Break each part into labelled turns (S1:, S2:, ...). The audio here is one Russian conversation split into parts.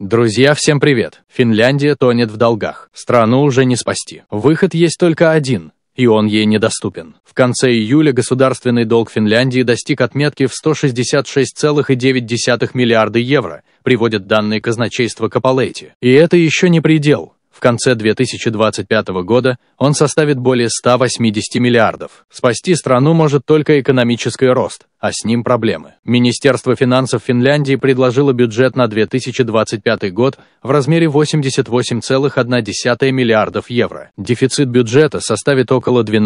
S1: Друзья, всем привет! Финляндия тонет в долгах. Страну уже не спасти. Выход есть только один и он ей недоступен. В конце июля государственный долг Финляндии достиг отметки в 166,9 миллиарда евро, приводят данные казначейства Капалейти. И это еще не предел. В конце 2025 года он составит более 180 миллиардов. Спасти страну может только экономический рост, а с ним проблемы. Министерство финансов Финляндии предложило бюджет на 2025 год в размере 88,1 миллиардов евро. Дефицит бюджета составит около 12,2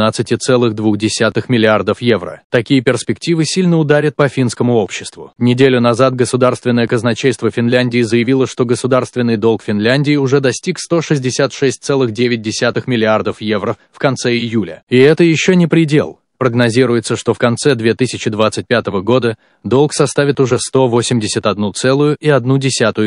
S1: миллиардов евро. Такие перспективы сильно ударят по финскому обществу. Неделю назад государственное казначейство Финляндии заявило, что государственный долг Финляндии уже достиг 166,9 миллиардов евро в конце июля. И это еще не предел. Прогнозируется, что в конце 2025 года долг составит уже 181,1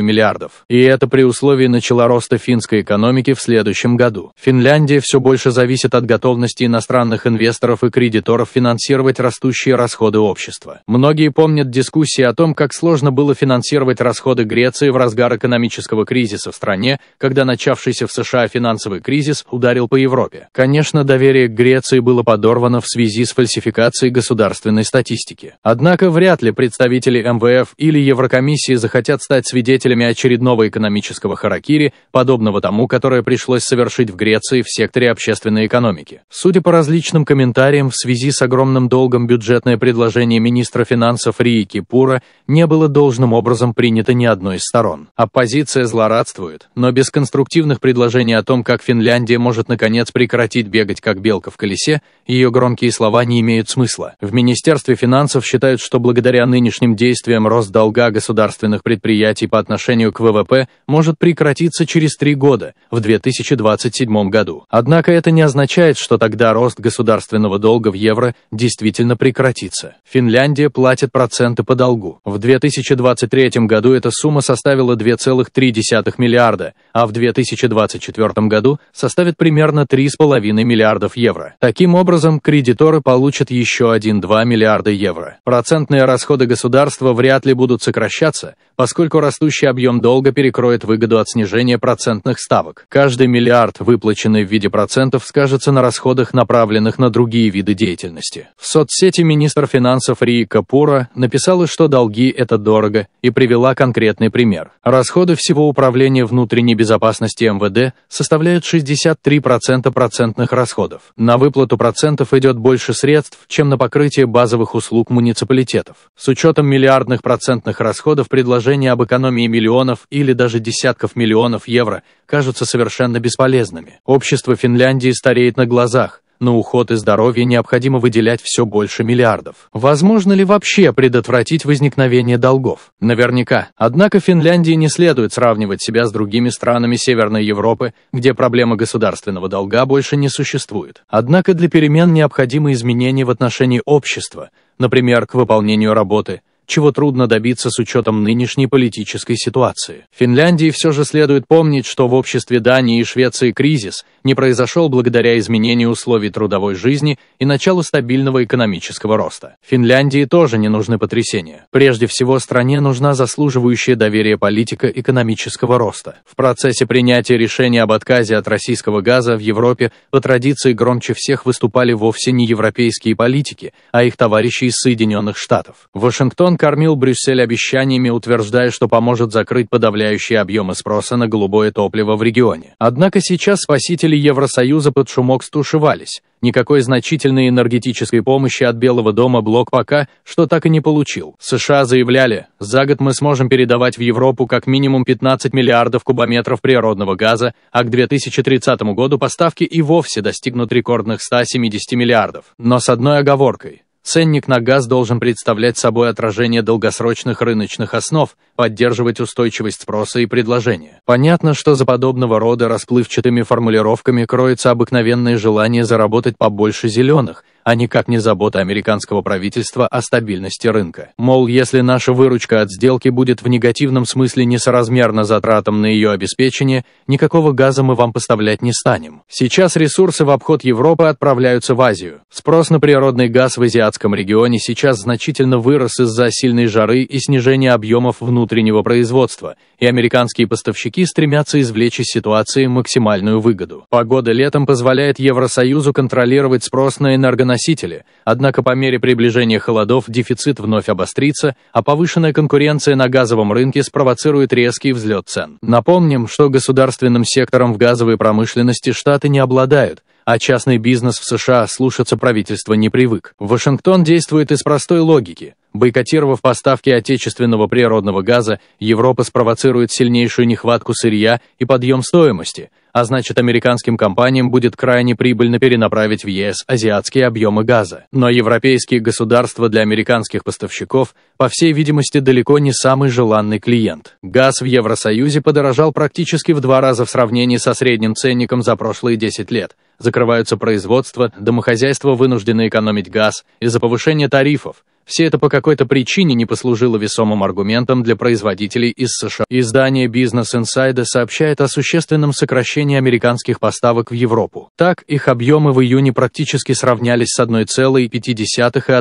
S1: миллиардов. И это при условии начала роста финской экономики в следующем году. Финляндия все больше зависит от готовности иностранных инвесторов и кредиторов финансировать растущие расходы общества. Многие помнят дискуссии о том, как сложно было финансировать расходы Греции в разгар экономического кризиса в стране, когда начавшийся в США финансовый кризис ударил по Европе. Конечно, доверие к Греции было подорвано в связи связи с фальсификацией государственной статистики. Однако вряд ли представители МВФ или Еврокомиссии захотят стать свидетелями очередного экономического харакири, подобного тому, которое пришлось совершить в Греции в секторе общественной экономики. Судя по различным комментариям, в связи с огромным долгом бюджетное предложение министра финансов Рии Кипура не было должным образом принято ни одной из сторон. Оппозиция злорадствует, но без конструктивных предложений о том, как Финляндия может наконец прекратить бегать как белка в колесе, ее громкие слова слова не имеют смысла. В Министерстве финансов считают, что благодаря нынешним действиям рост долга государственных предприятий по отношению к ВВП может прекратиться через три года, в 2027 году. Однако это не означает, что тогда рост государственного долга в евро действительно прекратится. Финляндия платит проценты по долгу. В 2023 году эта сумма составила 2,3 миллиарда, а в 2024 году составит примерно 3,5 миллиардов евро. Таким образом, кредиторы получат еще 1-2 миллиарда евро. Процентные расходы государства вряд ли будут сокращаться, поскольку растущий объем долга перекроет выгоду от снижения процентных ставок. Каждый миллиард, выплаченный в виде процентов, скажется на расходах, направленных на другие виды деятельности. В соцсети министр финансов Рии Капура написала, что долги – это дорого, и привела конкретный пример. Расходы всего управления внутренней безопасности МВД составляют 63% процентных расходов. На выплату процентов идет больше больше средств, чем на покрытие базовых услуг муниципалитетов. С учетом миллиардных процентных расходов предложения об экономии миллионов или даже десятков миллионов евро кажутся совершенно бесполезными. Общество Финляндии стареет на глазах, на уход и здоровье необходимо выделять все больше миллиардов. Возможно ли вообще предотвратить возникновение долгов? Наверняка. Однако Финляндии не следует сравнивать себя с другими странами Северной Европы, где проблема государственного долга больше не существует. Однако для перемен необходимы изменения в отношении общества, например, к выполнению работы – чего трудно добиться с учетом нынешней политической ситуации. Финляндии все же следует помнить, что в обществе Дании и Швеции кризис не произошел благодаря изменению условий трудовой жизни и началу стабильного экономического роста. Финляндии тоже не нужны потрясения. Прежде всего, стране нужна заслуживающая доверия политика экономического роста. В процессе принятия решения об отказе от российского газа в Европе по традиции громче всех выступали вовсе не европейские политики, а их товарищи из Соединенных Штатов. Вашингтон он кормил Брюссель обещаниями, утверждая, что поможет закрыть подавляющие объемы спроса на голубое топливо в регионе. Однако сейчас спасители Евросоюза под шумок стушевались. Никакой значительной энергетической помощи от Белого дома блок пока, что так и не получил. США заявляли, за год мы сможем передавать в Европу как минимум 15 миллиардов кубометров природного газа, а к 2030 году поставки и вовсе достигнут рекордных 170 миллиардов. Но с одной оговоркой – Ценник на газ должен представлять собой отражение долгосрочных рыночных основ, поддерживать устойчивость спроса и предложения. Понятно, что за подобного рода расплывчатыми формулировками кроется обыкновенное желание заработать побольше зеленых, а никак не забота американского правительства о стабильности рынка. Мол, если наша выручка от сделки будет в негативном смысле несоразмерна затратам на ее обеспечение, никакого газа мы вам поставлять не станем. Сейчас ресурсы в обход Европы отправляются в Азию. Спрос на природный газ в азиатском регионе сейчас значительно вырос из-за сильной жары и снижения объемов внутреннего производства, и американские поставщики стремятся извлечь из ситуации максимальную выгоду. Погода летом позволяет Евросоюзу контролировать спрос на энергоносители носители. однако по мере приближения холодов дефицит вновь обострится, а повышенная конкуренция на газовом рынке спровоцирует резкий взлет цен. Напомним, что государственным сектором в газовой промышленности Штаты не обладают, а частный бизнес в США слушаться правительства не привык. Вашингтон действует из простой логики – Бойкотировав поставки отечественного природного газа, Европа спровоцирует сильнейшую нехватку сырья и подъем стоимости, а значит американским компаниям будет крайне прибыльно перенаправить в ЕС азиатские объемы газа. Но европейские государства для американских поставщиков, по всей видимости, далеко не самый желанный клиент. Газ в Евросоюзе подорожал практически в два раза в сравнении со средним ценником за прошлые 10 лет – закрываются производства, домохозяйства вынуждены экономить газ из-за повышения тарифов, все это по какой-то причине не послужило весомым аргументом для производителей из США. Издание Business Insider сообщает о существенном сокращении американских поставок в Европу. Так, их объемы в июне практически сравнялись с 1,5 и 1,3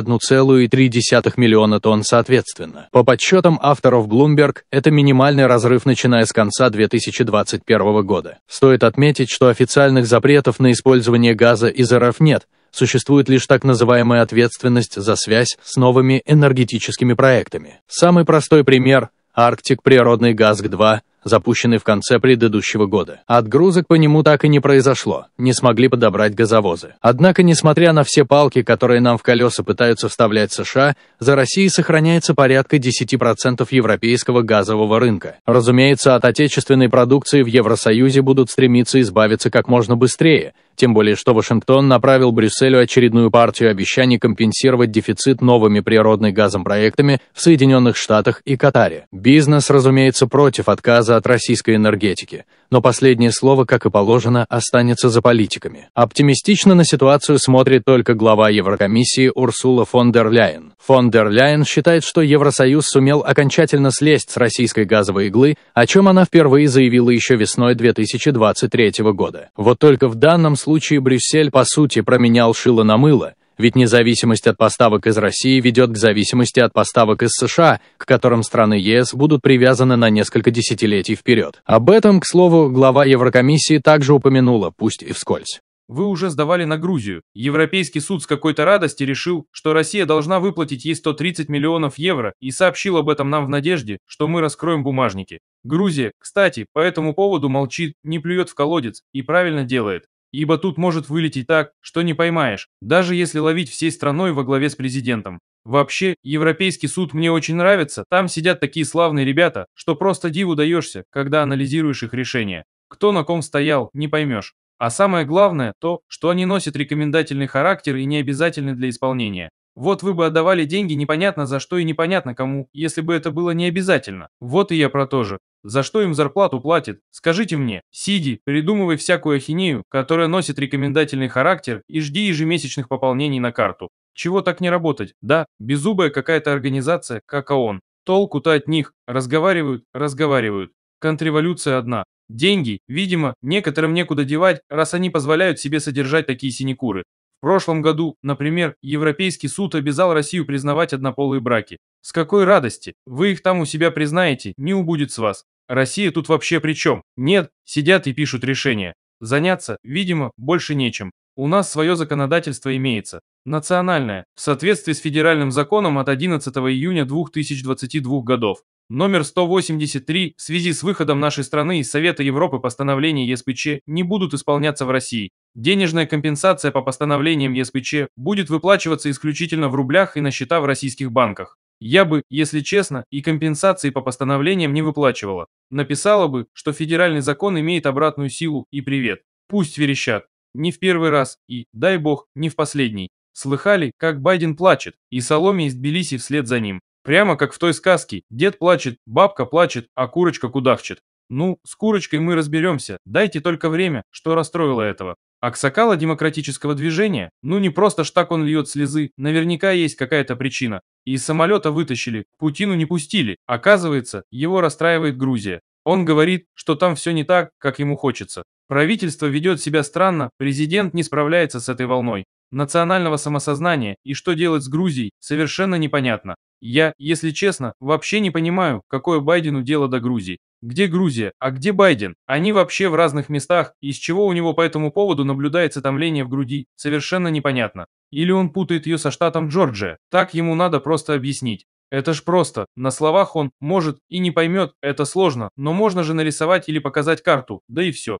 S1: миллиона тонн соответственно. По подсчетам авторов Bloomberg, это минимальный разрыв начиная с конца 2021 года. Стоит отметить, что официальных запретов на использование газа из РФ нет – существует лишь так называемая ответственность за связь с новыми энергетическими проектами. Самый простой пример – Арктик природный газ-2, запущенный в конце предыдущего года. Отгрузок по нему так и не произошло, не смогли подобрать газовозы. Однако, несмотря на все палки, которые нам в колеса пытаются вставлять США, за Россией сохраняется порядка 10% европейского газового рынка. Разумеется, от отечественной продукции в Евросоюзе будут стремиться избавиться как можно быстрее – тем более, что Вашингтон направил Брюсселю очередную партию обещаний компенсировать дефицит новыми природным газом проектами в Соединенных Штатах и Катаре. Бизнес, разумеется, против отказа от российской энергетики – но последнее слово, как и положено, останется за политиками. Оптимистично на ситуацию смотрит только глава Еврокомиссии Урсула фон дер Ляйен. Фон дер Ляйен считает, что Евросоюз сумел окончательно слезть с российской газовой иглы, о чем она впервые заявила еще весной 2023 года. Вот только в данном случае Брюссель, по сути, променял шило на мыло, ведь независимость от поставок из России ведет к зависимости от поставок из США, к которым страны ЕС будут привязаны на несколько десятилетий вперед. Об этом, к слову, глава Еврокомиссии также упомянула, пусть и вскользь.
S2: Вы уже сдавали на Грузию. Европейский суд с какой-то радости решил, что Россия должна выплатить ей 130 миллионов евро и сообщил об этом нам в надежде, что мы раскроем бумажники. Грузия, кстати, по этому поводу молчит, не плюет в колодец и правильно делает ибо тут может вылететь так, что не поймаешь, даже если ловить всей страной во главе с президентом. Вообще, Европейский суд мне очень нравится, там сидят такие славные ребята, что просто диву даешься, когда анализируешь их решения. Кто на ком стоял, не поймешь. А самое главное то, что они носят рекомендательный характер и не обязательны для исполнения. Вот вы бы отдавали деньги непонятно за что и непонятно кому, если бы это было не обязательно. Вот и я про то же. За что им зарплату платят? Скажите мне. Сиди, придумывай всякую ахинею, которая носит рекомендательный характер и жди ежемесячных пополнений на карту. Чего так не работать? Да, беззубая какая-то организация, как ООН. Толку-то от них. Разговаривают, разговаривают. Контрреволюция одна. Деньги, видимо, некоторым некуда девать, раз они позволяют себе содержать такие синекуры прошлом году, например, Европейский суд обязал Россию признавать однополые браки. С какой радости? Вы их там у себя признаете, не убудет с вас. Россия тут вообще при чем? Нет, сидят и пишут решения. Заняться, видимо, больше нечем. У нас свое законодательство имеется, национальное, в соответствии с федеральным законом от 11 июня 2022 годов, номер 183, в связи с выходом нашей страны из Совета Европы постановления ЕСПЧ не будут исполняться в России. Денежная компенсация по постановлениям ЕСПЧ будет выплачиваться исключительно в рублях и на счета в российских банках. Я бы, если честно, и компенсации по постановлениям не выплачивала. Написала бы, что федеральный закон имеет обратную силу, и привет. Пусть верещат. Не в первый раз и, дай бог, не в последний. Слыхали, как Байден плачет, и Соломе из Тбилиси вслед за ним. Прямо как в той сказке, дед плачет, бабка плачет, а курочка кудахчет. Ну, с курочкой мы разберемся, дайте только время, что расстроило этого. Аксакала демократического движения, ну не просто ж так он льет слезы, наверняка есть какая-то причина. И из самолета вытащили, Путину не пустили, оказывается, его расстраивает Грузия. Он говорит, что там все не так, как ему хочется. Правительство ведет себя странно, президент не справляется с этой волной национального самосознания и что делать с Грузией, совершенно непонятно. Я, если честно, вообще не понимаю, какое Байдену дело до Грузии. Где Грузия, а где Байден? Они вообще в разных местах, из чего у него по этому поводу наблюдается томление в груди, совершенно непонятно. Или он путает ее со штатом Джорджия, так ему надо просто объяснить. Это ж просто, на словах он, может, и не поймет, это сложно, но можно же нарисовать или показать карту, да и все.